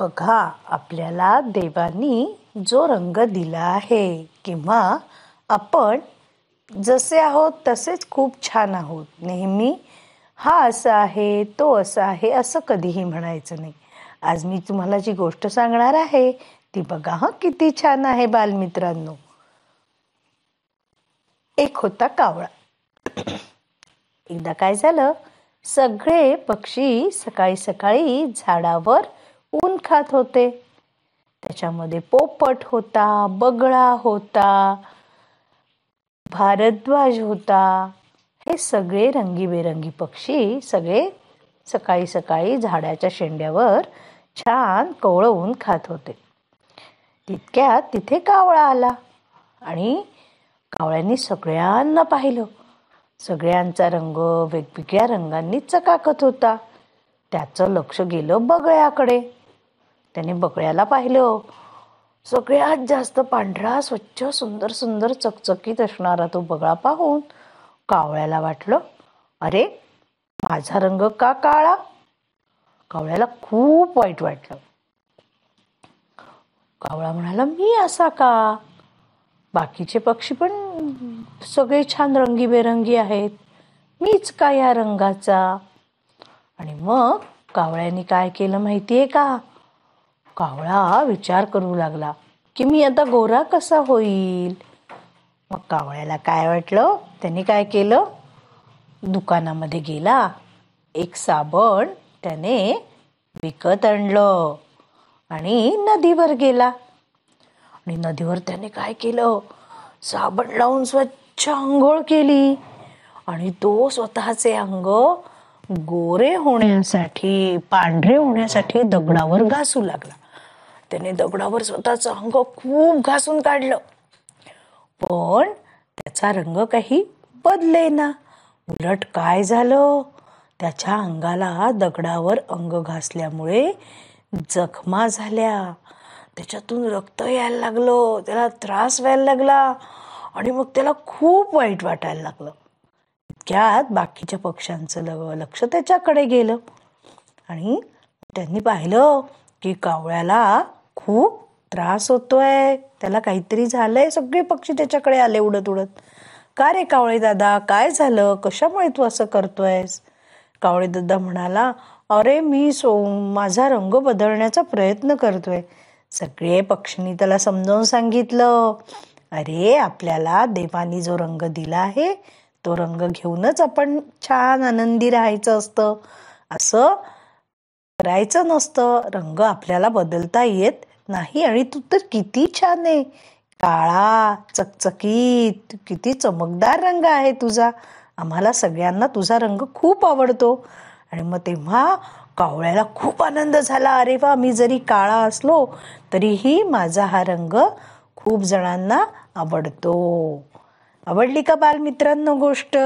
बघा आपल्याला देवांनी जो रंग दिला आहे किंवा आपण जसे आहोत तसेच खूप छान आहोत नेहमी हा असा आहे तो असा आहे असं कधीही म्हणायचं नाही आज मी तुम्हाला जी गोष्ट सांगणार आहे ती बघा हा किती छान आहे बालमित्रांनो एक होता कावळा एकदा काय झालं सगळे पक्षी सकाळी सकाळी झाडावर ऊन खात होते त्याच्यामध्ये पोपट होता बगळा होता भारद्वाज होता हे सगळे रंगीबेरंगी पक्षी सगळे सकाळी सकाळी झाडाच्या शेंड्यावर छान कवळवून खात होते तितक्यात तिथे कावळा आला आणि कावळ्यांनी सगळ्यांना पाहिलं सगळ्यांचा रंग वेगवेगळ्या रंगांनी चकाकत होता त्याचं लक्ष गेलं बगळ्याकडे त्याने बकळ्याला पाहिलं सगळ्यात जास्त पांढरा स्वच्छ सुंदर सुंदर चकचकीत असणारा तो बगळा पाहून कावळ्याला वाटलं अरे माझा रंग का काळा कावळ्याला खूप वाईट वाटलं कावळा म्हणाला मी असा का बाकीचे पक्षी पण सगळे छान रंगीबेरंगी आहेत मीच का या रंगाचा आणि मग कावळ्याने काय केलं माहितीये का कावळा विचार करू लागला की मी आता गोरा कसा होईल मग कावळ्याला काय वाटलं त्याने काय केलं दुकानामध्ये गेला एक साबण त्याने विकत आणलं आणि नदीवर गेला आणि नदीवर त्याने काय केलं साबण लावून स्वच्छ आंघोळ केली आणि तो स्वतःचे अंग गोरे होण्यासाठी पांढरे होण्यासाठी दगडावर घासू लागला त्याने दगडावर स्वतःचं अंग खूप घासून काढलं पण त्याचा रंग काही बदले ना उलट काय झालं त्याच्या अंगाला दगडावर अंग घासल्यामुळे जखमा झाल्या त्याच्यातून रक्त यायला लागलं त्याला त्रास व्हायला लागला आणि मग त्याला खूप वाईट वाटायला लागलं इतक्यात बाकीच्या पक्ष्यांचं लक्ष त्याच्याकडे गेलं आणि त्यांनी पाहिलं की कावळ्याला खूप त्रास होतोय त्याला काहीतरी झालंय सगळे पक्षी त्याच्याकडे आले उडत उडत का रे कावळे दादा काय झालं कशामुळे तू असं करतोयस कावळे दादा म्हणाला अरे मी सो माझा रंग बदलण्याचा प्रयत्न करतोय सगळे पक्षींनी त्याला समजावून सांगितलं अरे आपल्याला देवानी जो रंग दिला आहे तो रंग घेऊनच आपण छान आनंदी राहायचं असतं असं करायचं नसतं रंग आपल्याला बदलता येत नाही आणि तू तर किती छान आहे काळा चकचकीत किती चमकदार रंग आहे तुझा आम्हाला सगळ्यांना तुझा रंग खूप आवडतो आणि मग तेव्हा कावळ्याला खूप आनंद झाला अरे वा मी जरी काळा असलो तरीही माझा हा रंग खूप जणांना आवडतो आवडली का बालमित्रांनो गोष्ट